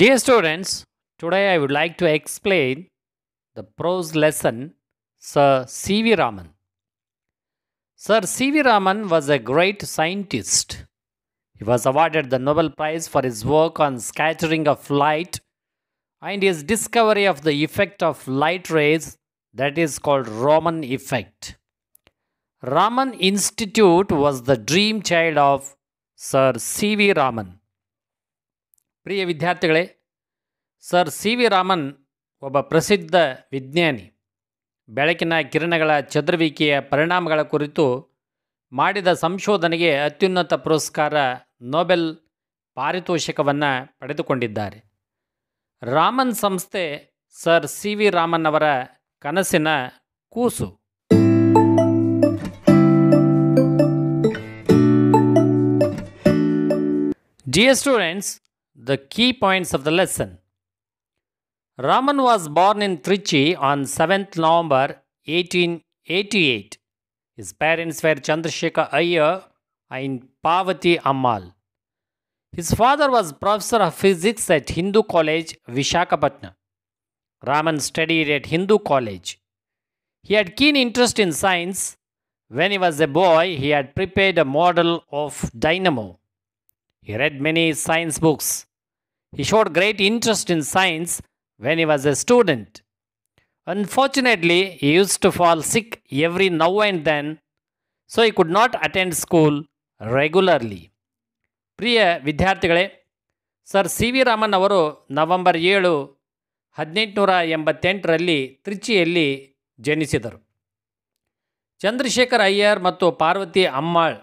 Dear students, today I would like to explain the prose lesson Sir C.V. Raman. Sir C.V. Raman was a great scientist. He was awarded the Nobel Prize for his work on scattering of light and his discovery of the effect of light rays that is called Raman effect. Raman Institute was the dream child of Sir C.V. Raman. ಪ್ರಿಯ ವಿದ್ಯಾರ್ಥಿಗಳೇ sir C V Raman ಒಬ್ಬ ಪ್ರಸಿದ್ಧ ವಿಜ್ಞಾನಿ ಬೆಳಕಿನ ಕಿರಣಗಳ ಚದುರುವಿಕೆಯ ಪರಿಣಾಮಗಳ ಕುರಿತು ಮಾಡಿದ ಸಂಶೋಧನೆಗೆ ಅತ್ಯುನ್ನತ ಪುರಸ್ಕಾರ ನೊಬೆಲ್ ಪಾರಿತೋಷಿಕವನ್ನು ಪಡೆದುಕೊಂಡಿದ್ದಾರೆ ರಾಮನ್ ಸಂಸ್ಥೆ ಸರ್ ಸಿ ವಿ ರಾಮನ್ ಅವರ ಕನಸಿನ ಕೂಸು G S students The key points of the lesson Raman was born in Trichy on 7th November 1888. His parents were Chandrasekhar Iyer and Parvati Ammal. His father was professor of physics at Hindu College, Vishakhapatnam. Raman studied at Hindu College. He had keen interest in science. When he was a boy, he had prepared a model of dynamo. He read many science books. He showed great interest in science when he was a student. Unfortunately, he used to fall sick every now and then, so he could not attend school regularly. ಪ್ರಿಯ ವಿದ್ಯಾರ್ಥಿಗಳೇ sir C V Raman ಅವರು November ಏಳು ಹದಿನೆಂಟುನೂರ ಎಂಬತ್ತೆಂಟರಲ್ಲಿ ತ್ರಿಚಿಯಲ್ಲಿ ಜನಿಸಿದರು ಚಂದ್ರಶೇಖರ್ ಅಯ್ಯರ್ ಮತ್ತು ಪಾರ್ವತಿ ಅಮ್ಮಾಳ್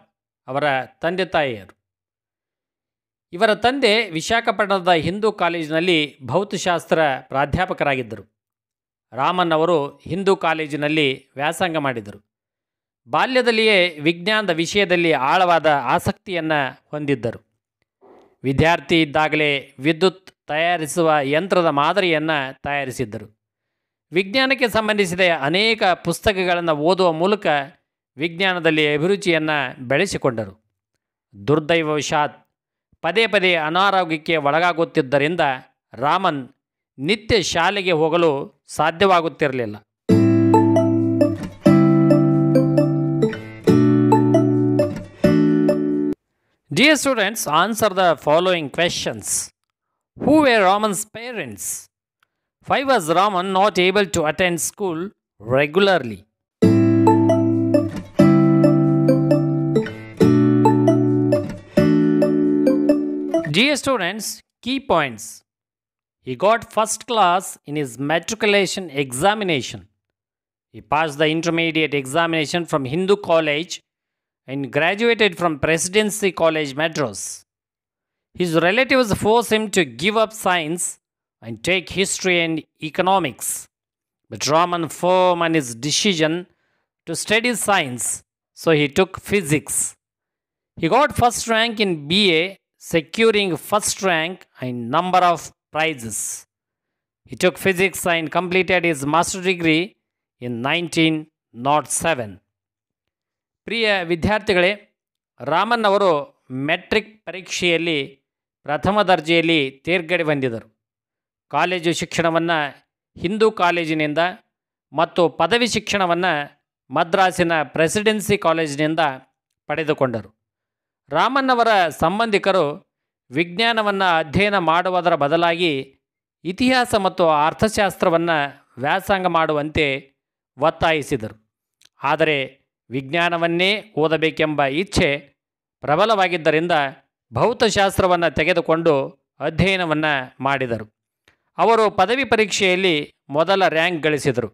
ಅವರ ತಂದೆ ತಾಯಿಯರು ಇವರ ತಂದೆ ವಿಶಾಖಪಟ್ಟಣದ ಹಿಂದೂ ಕಾಲೇಜಿನಲ್ಲಿ ಭೌತಶಾಸ್ತ್ರ ಪ್ರಾಧ್ಯಾಪಕರಾಗಿದ್ದರು ರಾಮನ್ ಅವರು ಹಿಂದೂ ಕಾಲೇಜಿನಲ್ಲಿ ವ್ಯಾಸಂಗ ಮಾಡಿದರು ಬಾಲ್ಯದಲ್ಲಿಯೇ ವಿಜ್ಞಾನದ ವಿಷಯದಲ್ಲಿ ಆಳವಾದ ಆಸಕ್ತಿಯನ್ನು ಹೊಂದಿದ್ದರು ವಿದ್ಯಾರ್ಥಿ ಇದ್ದಾಗಲೇ ವಿದ್ಯುತ್ ತಯಾರಿಸುವ ಯಂತ್ರದ ಮಾದರಿಯನ್ನು ತಯಾರಿಸಿದ್ದರು ವಿಜ್ಞಾನಕ್ಕೆ ಸಂಬಂಧಿಸಿದ ಅನೇಕ ಪುಸ್ತಕಗಳನ್ನು ಓದುವ ಮೂಲಕ ವಿಜ್ಞಾನದಲ್ಲಿ ಅಭಿರುಚಿಯನ್ನು ಬೆಳೆಸಿಕೊಂಡರು ದುರ್ದೈವಶಾತ್ ಪದೇ ಪದೇ ಅನಾರೋಗ್ಯಕ್ಕೆ ಒಳಗಾಗುತ್ತಿದ್ದರಿಂದ ರಾಮನ್ ನಿತ್ಯ ಶಾಲೆಗೆ ಹೋಗಲು ಸಾಧ್ಯವಾಗುತ್ತಿರಲಿಲ್ಲ dear students answer the following questions who were Raman's parents why was Raman not able to attend school regularly Dear students, key points. He got first class in his matriculation examination. He passed the intermediate examination from Hindu College and graduated from Presidency College, Madras. His relatives forced him to give up science and take history and economics. But Raman firm on his decision to study science, so he took physics. He got first rank in BA securing first rank rank number of of prizes. Physics took completed and master degree in nineteen nought seven ಪ್ರಿಯ ವಿದ್ಯಾರ್ಥಿಗಳೇ ರಾಮನ್ ಅವರು metric ಪರೀಕ್ಷೆಯಲ್ಲಿ ಪ್ರಥಮ ದರ್ಜೆಯಲ್ಲಿ ತೇರ್ಗಡೆ ಬಂದಿದರು college ಶಿಕ್ಷಣವನ್ನು ಹಿಂದೂ ಕಾಲೇಜಿನಿಂದ ಮತ್ತು ಪದವಿ ಶಿಕ್ಷಣವನ್ನು ಮದ್ರಾಸಿನ ಪ್ರೆಸಿಡೆನ್ಸಿ ಕಾಲೇಜಿನಿಂದ ಪಡೆದುಕೊಂಡರು ರಾಮನ್ನವರ ಸಂಬಂಧಿಕರು ವಿಜ್ಞಾನವನ್ನು ಅಧ್ಯಯನ ಮಾಡುವುದರ ಬದಲಾಗಿ ಇತಿಹಾಸ ಮತ್ತು ಅರ್ಥಶಾಸ್ತ್ರವನ್ನು ವ್ಯಾಸಂಗ ಮಾಡುವಂತೆ ಒತ್ತಾಯಿಸಿದರು ಆದರೆ ವಿಜ್ಞಾನವನ್ನೇ ಓದಬೇಕೆಂಬ ಇಚ್ಛೆ ಪ್ರಬಲವಾಗಿದ್ದರಿಂದ ಭೌತಶಾಸ್ತ್ರವನ್ನು ತೆಗೆದುಕೊಂಡು ಅಧ್ಯಯನವನ್ನು ಮಾಡಿದರು ಅವರು ಪದವಿ ಪರೀಕ್ಷೆಯಲ್ಲಿ ಮೊದಲ ರ್ಯಾಂಕ್ ಗಳಿಸಿದರು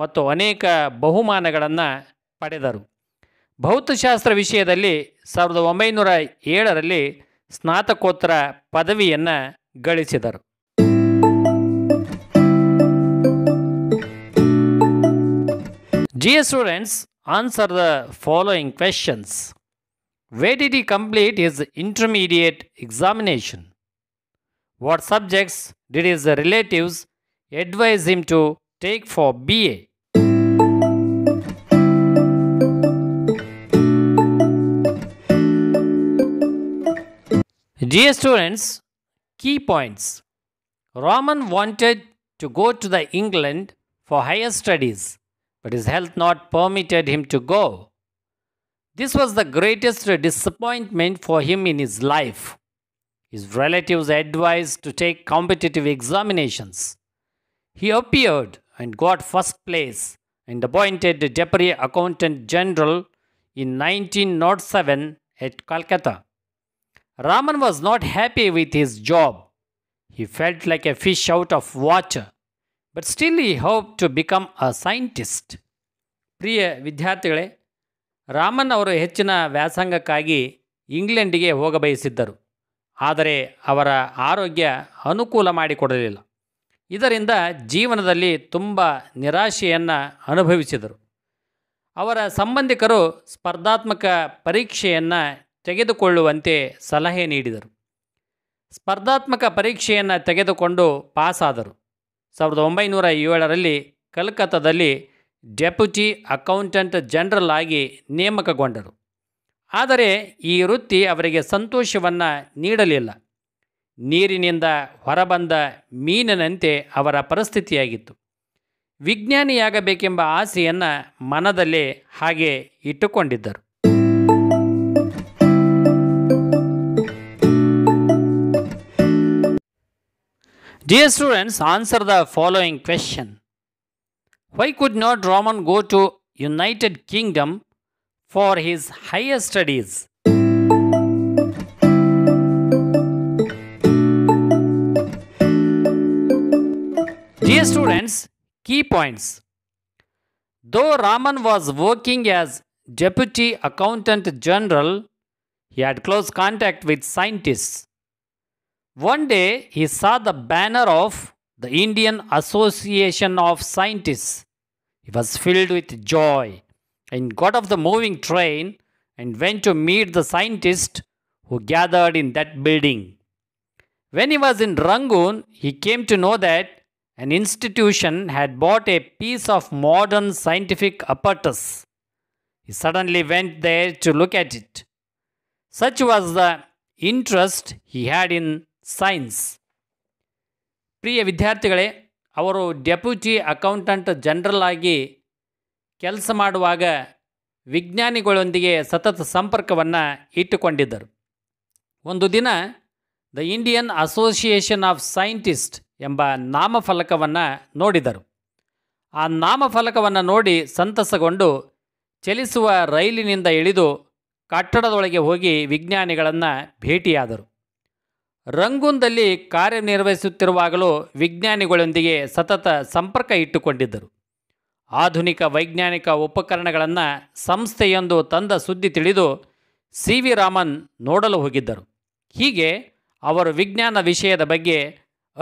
ಮತ್ತು ಅನೇಕ ಬಹುಮಾನಗಳನ್ನು ಪಡೆದರು ಭೌತಶಾಸ್ತ್ರ ವಿಷಯದಲ್ಲಿ ಸಾವಿರದ ಒಂಬೈನೂರ ಏಳರಲ್ಲಿ ಸ್ನಾತಕೋತ್ತರ ಪದವಿಯನ್ನು ಗಳಿಸಿದರು G S students answer the following questions what he complete his intermediate examination what subjects did his the relatives him to take for B A Dear students, key points. Roman wanted to go to the England for higher studies, but his health not permitted him to go. This was the greatest disappointment for him in his life. His relatives advised to take competitive examinations. He appeared and got first place and appointed Deputy Accountant General in 1907 at Calcutta. Raman was not happy with his job. He felt like a fish out of water, but still he hoped to become a scientist. ಪ್ರಿಯ ವಿದ್ಯಾರ್ಥಿಗಳೇ ರಾಮನ್ ಅವರು ಹೆಚ್ಚಿನ ವ್ಯಾಸಂಗಕ್ಕಾಗಿ ಇಂಗ್ಲೆಂಡಿಗೆ ಹೋಗಬಯಸಿದ್ದರು ಆದರೆ ಅವರ ಆರೋಗ್ಯ ಅನುಕೂಲ ಮಾಡಿಕೊಡಲಿಲ್ಲ ಇದರಿಂದ ಜೀವನದಲ್ಲಿ ತುಂಬ ನಿರಾಶೆಯನ್ನು ಅನುಭವಿಸಿದರು ಅವರ ಸಂಬಂಧಿಕರು ಸ್ಪರ್ಧಾತ್ಮಕ ಪರೀಕ್ಷೆಯನ್ನು ತೆಗೆದುಕೊಳ್ಳುವಂತೆ ಸಲಹೆ ನೀಡಿದರು ಸ್ಪರ್ಧಾತ್ಮಕ ಪರೀಕ್ಷೆಯನ್ನು ತೆಗೆದುಕೊಂಡು ಪಾಸಾದರು ಸಾವಿರದ ಒಂಬೈನೂರ ಏಳರಲ್ಲಿ ಕಲ್ಕತ್ತಾದಲ್ಲಿ ಡೆಪ್ಯುಟಿ ಅಕೌಂಟೆಂಟ್ ಜನರಲ್ ಆಗಿ ನೇಮಕಗೊಂಡರು ಆದರೆ ಈ ವೃತ್ತಿ ಅವರಿಗೆ ಸಂತೋಷವನ್ನು ನೀಡಲಿಲ್ಲ ನೀರಿನಿಂದ ಹೊರಬಂದ ಮೀನಿನಂತೆ ಅವರ ಪರಿಸ್ಥಿತಿಯಾಗಿತ್ತು ವಿಜ್ಞಾನಿಯಾಗಬೇಕೆಂಬ ಆಸೆಯನ್ನು ಮನದಲ್ಲೇ ಹಾಗೆ ಇಟ್ಟುಕೊಂಡಿದ್ದರು Dear students, answer the following question. Why could not Roman go to United Kingdom for his higher studies? Dear students, key points. Though Raman was working as Deputy Accountant General, he had close contact with scientists. One day he saw the banner of the Indian Association of Scientists. He was filled with joy and got off the moving train and went to meet the scientists who gathered in that building. When he was in Rangoon, he came to know that an institution had bought a piece of modern scientific apparatus. He suddenly went there to look at it. Such was the interest he had in science ಪ್ರಿಯ ವಿದ್ಯಾರ್ಥಿಗಳೇ ಅವರು deputy accountant general ಆಗಿ ಕೆಲಸ ಮಾಡುವಾಗ ವಿಜ್ಞಾನಿಗಳೊಂದಿಗೆ ಸತತ ಸಂಪರ್ಕವನ್ನು ಇಟ್ಟುಕೊಂಡಿದ್ದರು ಒಂದು ದಿನ the Indian Association of Scientist ಎಂಬ ನಾಮಫಲಕವನ್ನು ನೋಡಿದರು ಆ ನಾಮಫಲಕವನ್ನು ನೋಡಿ ಸಂತಸಗೊಂಡು ಚಲಿಸುವ ರೈಲಿನಿಂದ ಇಳಿದು ಕಟ್ಟಡದೊಳಗೆ ಹೋಗಿ ವಿಜ್ಞಾನಿಗಳನ್ನು ಭೇಟಿಯಾದರು ರಂಗೂನ್ದಲ್ಲಿ ಕಾರ್ಯನಿರ್ವಹಿಸುತ್ತಿರುವಾಗಲೂ ವಿಜ್ಞಾನಿಗಳೊಂದಿಗೆ ಸತತ ಸಂಪರ್ಕ ಇಟ್ಟುಕೊಂಡಿದ್ದರು ಆಧುನಿಕ ವೈಜ್ಞಾನಿಕ ಉಪಕರಣಗಳನ್ನು ಸಂಸ್ಥೆಯೊಂದು ತಂದ ಸುದ್ದಿ ತಿಳಿದು ಸಿ ವಿ ರಾಮನ್ ನೋಡಲು ಹೋಗಿದ್ದರು ಹೀಗೆ ಅವರು ವಿಜ್ಞಾನ ವಿಷಯದ ಬಗ್ಗೆ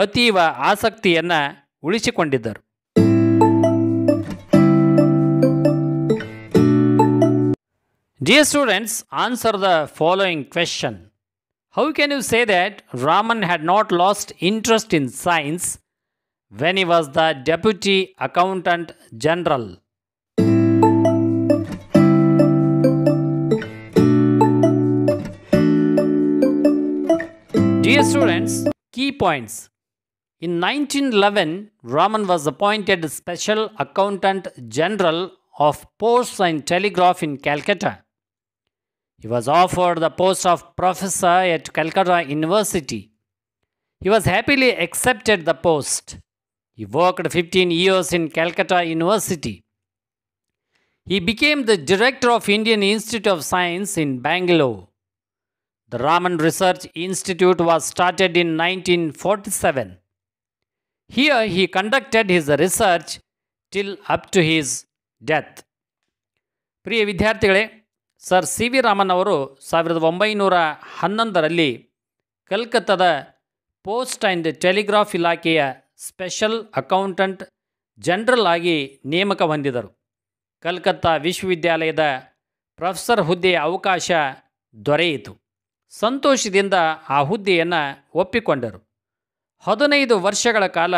ಅತೀವ ಆಸಕ್ತಿಯನ್ನು ಉಳಿಸಿಕೊಂಡಿದ್ದರು dear students answer the following question How can you say that Raman had not lost interest in science when he was the Deputy Accountant General? Dear students, key points. In 1911, Raman was appointed Special Accountant General of Posts and Telegraph in Calcutta. He was offered the post of professor at Calcutta University. He was happily accepted the post. He worked 15 years in Calcutta University. He became the director of Indian Institute of Science in Bangalore. The Raman Research Institute was started in 1947. Here he conducted his research till up to his death. ಪ್ರಿಯ ವಿದ್ಯಾರ್ಥಿಗಳೇ sir C V Raman ಅವರು ಸಾವಿರದ ಒಂಬೈನೂರ ಹನ್ನೊಂದರಲ್ಲಿ ಕಲ್ಕತ್ತಾದ post and telegraph ಇಲಾಖೆಯ special accountant general ಆಗಿ ನೇಮಕ ಹೊಂದಿದರು ಕಲ್ಕತ್ತಾ ವಿಶ್ವವಿದ್ಯಾಲಯದ ಪ್ರೊಫೆಸರ್ ಹುದ್ದೆಯ ಅವಕಾಶ ದೊರೆಯಿತು ಸಂತೋಷದಿಂದ ಆ ಹುದ್ದೆಯನ್ನು ಒಪ್ಪಿಕೊಂಡರು ಹದಿನೈದು ವರ್ಷಗಳ ಕಾಲ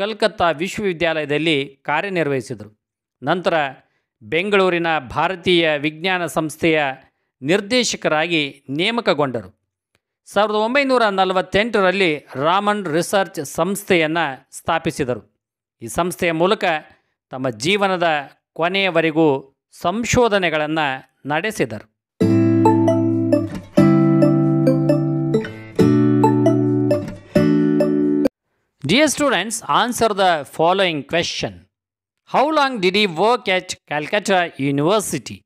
ಕಲ್ಕತ್ತಾ ವಿಶ್ವವಿದ್ಯಾಲಯದಲ್ಲಿ ಕಾರ್ಯನಿರ್ವಹಿಸಿದರು ನಂತರ ಬೆಂಗಳೂರಿನ ಭಾರತೀಯ ವಿಜ್ಞಾನ ಸಂಸ್ಥೆಯ ನಿರ್ದೇಶಕರಾಗಿ ನೇಮಕಗೊಂಡರು ಸಾವಿರದ ಒಂಬೈನೂರ ನಲವತ್ತೆಂಟರಲ್ಲಿ ರಾಮನ್ ರಿಸರ್ಚ್ ಸಂಸ್ಥೆಯನ್ನು ಸ್ಥಾಪಿಸಿದರು ಈ ಸಂಸ್ಥೆಯ ಮೂಲಕ ತಮ್ಮ ಜೀವನದ ಕೊನೆಯವರೆಗೂ ಸಂಶೋಧನೆಗಳನ್ನು ನಡೆಸಿದರು dear students answer the following question How long did he work at Calcutta University?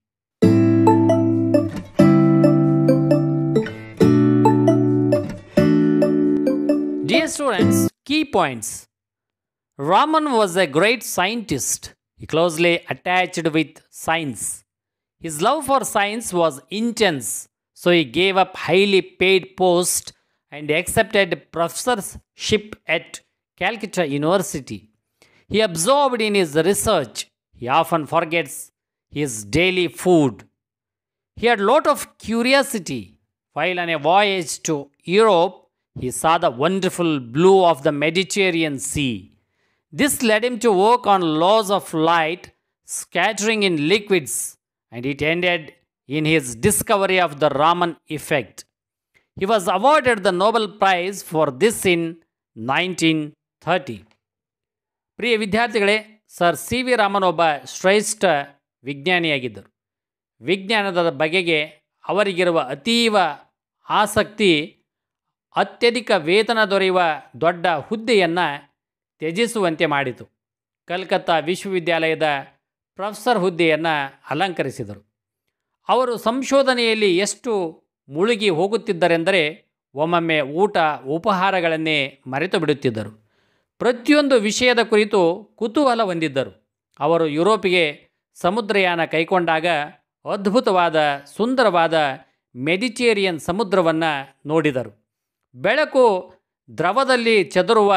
Dear students, key points. Raman was a great scientist. He closely attached with science. His love for science was intense, so he gave up highly paid post and accepted professorship at Calcutta University he absorbed in his research. He often forgets his daily food. He had lot of curiosity. While on a voyage to Europe, he saw the wonderful blue of the Mediterranean Sea. This led him to work on laws of light, scattering in liquids, and it ended in his discovery of the Raman effect. He was awarded the Nobel Prize for this in 1930. ಪ್ರಿಯ ವಿದ್ಯಾರ್ಥಿಗಳೇ sir C V Raman ಒಬ್ಬ ಶ್ರೇಷ್ಠ ವಿಜ್ಞಾನಿಯಾಗಿದ್ದರು ವಿಜ್ಞಾನದ ಬಗೆಗೆ ಅವರಿಗಿರುವ ಅತೀವ ಆಸಕ್ತಿ ಅತ್ಯಧಿಕ ವೇತನ ದೊರೆಯುವ ದೊಡ್ಡ ಹುದ್ದೆಯನ್ನು ತ್ಯಜಿಸುವಂತೆ ಮಾಡಿತು ಕಲ್ಕತ್ತಾ ವಿಶ್ವವಿದ್ಯಾಲಯದ ಪ್ರೊಫೆಸರ್ ಹುದ್ದೆಯನ್ನು ಅಲಂಕರಿಸಿದರು ಅವರು ಸಂಶೋಧನೆಯಲ್ಲಿ ಎಷ್ಟು ಮುಳುಗಿ ಹೋಗುತ್ತಿದ್ದರೆಂದರೆ ಒಮ್ಮೊಮ್ಮೆ ಊಟ ಉಪಹಾರಗಳನ್ನೇ ಮರೆತು ಬಿಡುತ್ತಿದ್ದರು ಪ್ರತಿಯೊಂದು ವಿಷಯದ ಕುರಿತು ಕುತೂಹಲ ಹೊಂದಿದ್ದರು ಅವರು ಯುರೋಪಿಗೆ ಸಮುದ್ರಯಾನ ಕೈಕೊಂಡಾಗ ಅದ್ಭುತವಾದ ಸುಂದರವಾದ ಮೆಡಿಚೇರಿಯನ್ ಸಮುದ್ರವನ್ನು ನೋಡಿದರು ಬೆಳಕು ದ್ರವದಲ್ಲಿ ಚದುರುವ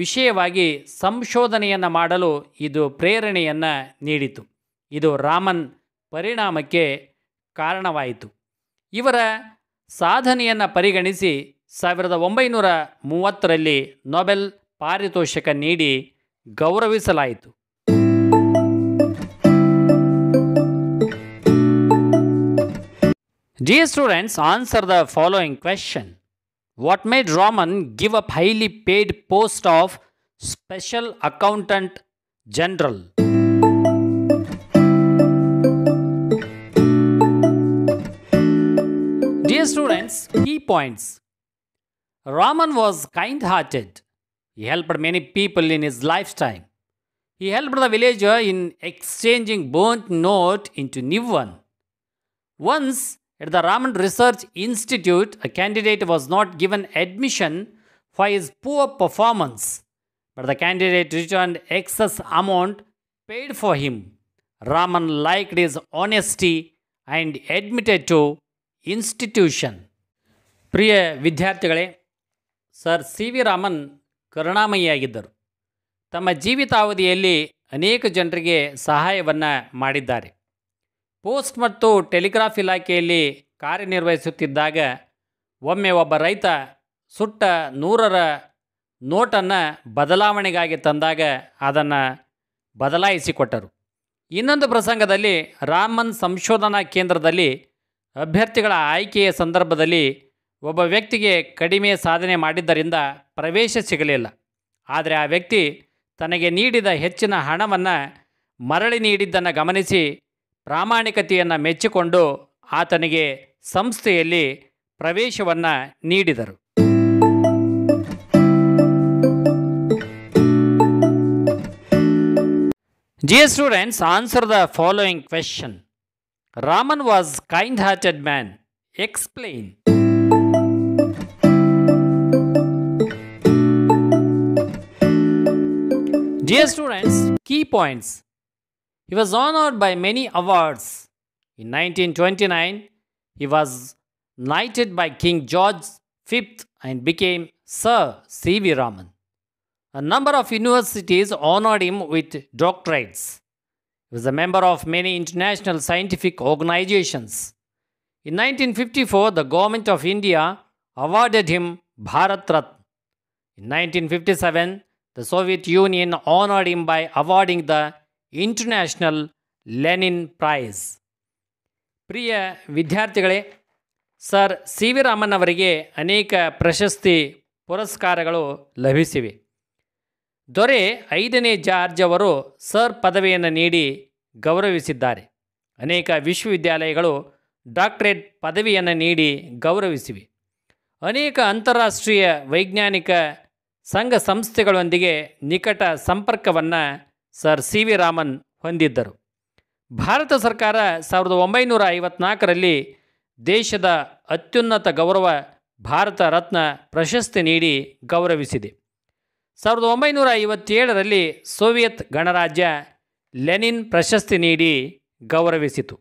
ವಿಷಯವಾಗಿ ಸಂಶೋಧನೆಯನ್ನು ಮಾಡಲು ಇದು ಪ್ರೇರಣೆಯನ್ನು ನೀಡಿತು ಇದು ರಾಮನ್ ಪರಿಣಾಮಕ್ಕೆ ಕಾರಣವಾಯಿತು ಇವರ ಸಾಧನೆಯನ್ನು ಪರಿಗಣಿಸಿ ಸಾವಿರದ ಒಂಬೈನೂರ ಮೂವತ್ತರಲ್ಲಿ ನೊಬೆಲ್ ಪಾರಿತೋಷಕ ನೀಡಿ ಗೌರವಿಸಲಾಯಿತು Dear students, answer the following question. What made Raman give up highly paid post of Special Accountant General? Dear students, key points. Raman was kind-hearted. He helped many people in his lifetime. He helped the villager uh, in exchanging burnt note into new one. Once at the Raman Research Institute, a candidate was not given admission for his poor performance, but the candidate returned excess amount paid for him. Raman liked his honesty and admitted to institution. ಪ್ರಿಯ ವಿದ್ಯಾರ್ಥಿಗಳೇ sir C V Raman ಕರುಣಾಮಯಿಯಾಗಿದ್ದರು ತಮ್ಮ ಜೀವಿತಾವಧಿಯಲ್ಲಿ ಅನೇಕ ಜನರಿಗೆ ಸಹಾಯವನ್ನು ಮಾಡಿದ್ದಾರೆ post ಮತ್ತು ಟೆಲಿಗ್ರಾಫ್ ಇಲಾಖೆಯಲ್ಲಿ ಕಾರ್ಯನಿರ್ವಹಿಸುತ್ತಿದ್ದಾಗ ಒಮ್ಮೆ ಒಬ್ಬ ರೈತ ಸುಟ್ಟ ನೂರರ ನೋಟನ್ನು ಬದಲಾವಣೆಗಾಗಿ ತಂದಾಗ ಅದನ್ನು ಬದಲಾಯಿಸಿಕೊಟ್ಟರು ಇನ್ನೊಂದು ಪ್ರಸಂಗದಲ್ಲಿ ರಾಮನ್ ಸಂಶೋಧನಾ ಕೇಂದ್ರದಲ್ಲಿ ಅಭ್ಯರ್ಥಿಗಳ ಆಯ್ಕೆಯ ಸಂದರ್ಭದಲ್ಲಿ ಒಬ್ಬ ವ್ಯಕ್ತಿಗೆ ಕಡಿಮೆ ಸಾಧನೆ ಮಾಡಿದ್ದರಿಂದ ಪ್ರವೇಶ ಸಿಗಲಿಲ್ಲ ಆದರೆ ಆ ವ್ಯಕ್ತಿ ತನಗೆ ನೀಡಿದ ಹೆಚ್ಚಿನ ಹಣವನ್ನು ಮರಳಿ ನೀಡಿದ್ದನ್ನು ಗಮನಿಸಿ ಪ್ರಾಮಾಣಿಕತೆಯನ್ನು ಮೆಚ್ಚಿಕೊಂಡು ಆತನಿಗೆ ಸಂಸ್ಥೆಯಲ್ಲಿ ಪ್ರವೇಶವನ್ನು ನೀಡಿದರು Dear students answer the following question. Raman was kind hearted man explain Dear students, key points. He was honored by many awards. In 1929, he was knighted by King George V and became Sir C.V. Raman. A number of universities honored him with doctorates. He was a member of many international scientific organizations. In 1954, the government of India awarded him Bharat Ratna. In 1957, The Soviet Union honored him by awarding the international Lenin prize ಪ್ರಿಯ ವಿದ್ಯಾರ್ಥಿಗಳೇ sir C V Raman ಅವರಿಗೆ ಅನೇಕ ಪ್ರಶಸ್ತಿ ಪುರಸ್ಕಾರಗಳು ಲಭಿಸಿವೆ ದೊರೆ ಐದನೇ George ಅವರು sir ಪದವಿಯನ್ನು ನೀಡಿ ಗೌರವಿಸಿದ್ದಾರೆ ಅನೇಕ ವಿಶ್ವವಿದ್ಯಾಲಯಗಳು ಡಾಕ್ಟರೇಟ್ ಪದವಿಯನ್ನು ನೀಡಿ ಗೌರವಿಸಿವೆ ಅನೇಕ ಅಂತಾರಾಷ್ಟ್ರೀಯ ವೈಜ್ಞಾನಿಕ ಸಂಘ ಸಂಸ್ಥೆಗಳೊಂದಿಗೆ ನಿಕಟ ಸಂಪರ್ಕವನ್ನು ಸರ್ ಸಿ ವಿ ರಾಮನ್ ಹೊಂದಿದ್ದರು ಭಾರತ ಸರ್ಕಾರ ಸಾವಿರದ ಒಂಬೈನೂರ ಐವತ್ನಾಲ್ಕರಲ್ಲಿ ದೇಶದ ಅತ್ಯುನ್ನತ ಗೌರವ ಭಾರತ ರತ್ನ ಪ್ರಶಸ್ತಿ ನೀಡಿ ಗೌರವಿಸಿದೆ ಸಾವಿರದ ಒಂಬೈನೂರ ಐವತ್ತೇಳರಲ್ಲಿ ಸೋವಿಯತ್ ಗಣರಾಜ್ಯ ಲೆನಿನ್ ಪ್ರಶಸ್ತಿ ನೀಡಿ ಗೌರವಿಸಿತು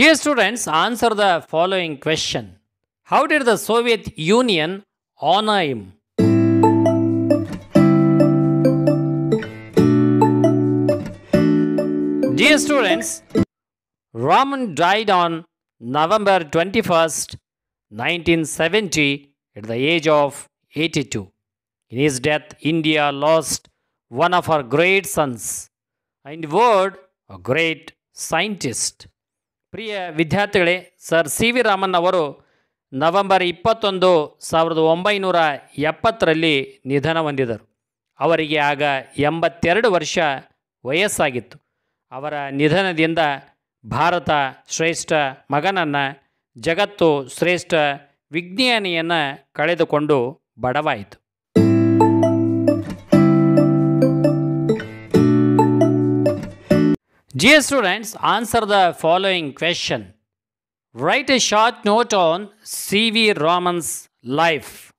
Dear students, answer the following question. How did the Soviet Union honor him? Dear students, Raman died on November 21st, 1970 at the age of 82. In his death, India lost one of her great sons and word a great scientist. ಪ್ರಿಯ ವಿದ್ಯಾರ್ಥಿಗಳೇ sir C V Raman ಅವರು November ಇಪ್ಪತ್ತೊಂದು ಸಾವಿರದ ಒಂಬೈನೂರ ಎಪ್ಪತ್ತರಲ್ಲಿ ನಿಧನ ಹೊಂದಿದರು ಅವರಿಗೆ ಆಗ ಎಂಬತ್ತೆರಡು ವರ್ಷ ವಯಸ್ಸಾಗಿತ್ತು ಅವರ ನಿಧನದಿಂದ ಭಾರತ ಶ್ರೇಷ್ಠ ಮಗನನ್ನು ಜಗತ್ತು ಶ್ರೇಷ್ಠ ವಿಜ್ಞಾನಿಯನ್ನು ಕಳೆದುಕೊಂಡು ಬಡವಾಯಿತು Dear students, answer the following question. Write a short note on C.V. Raman's life.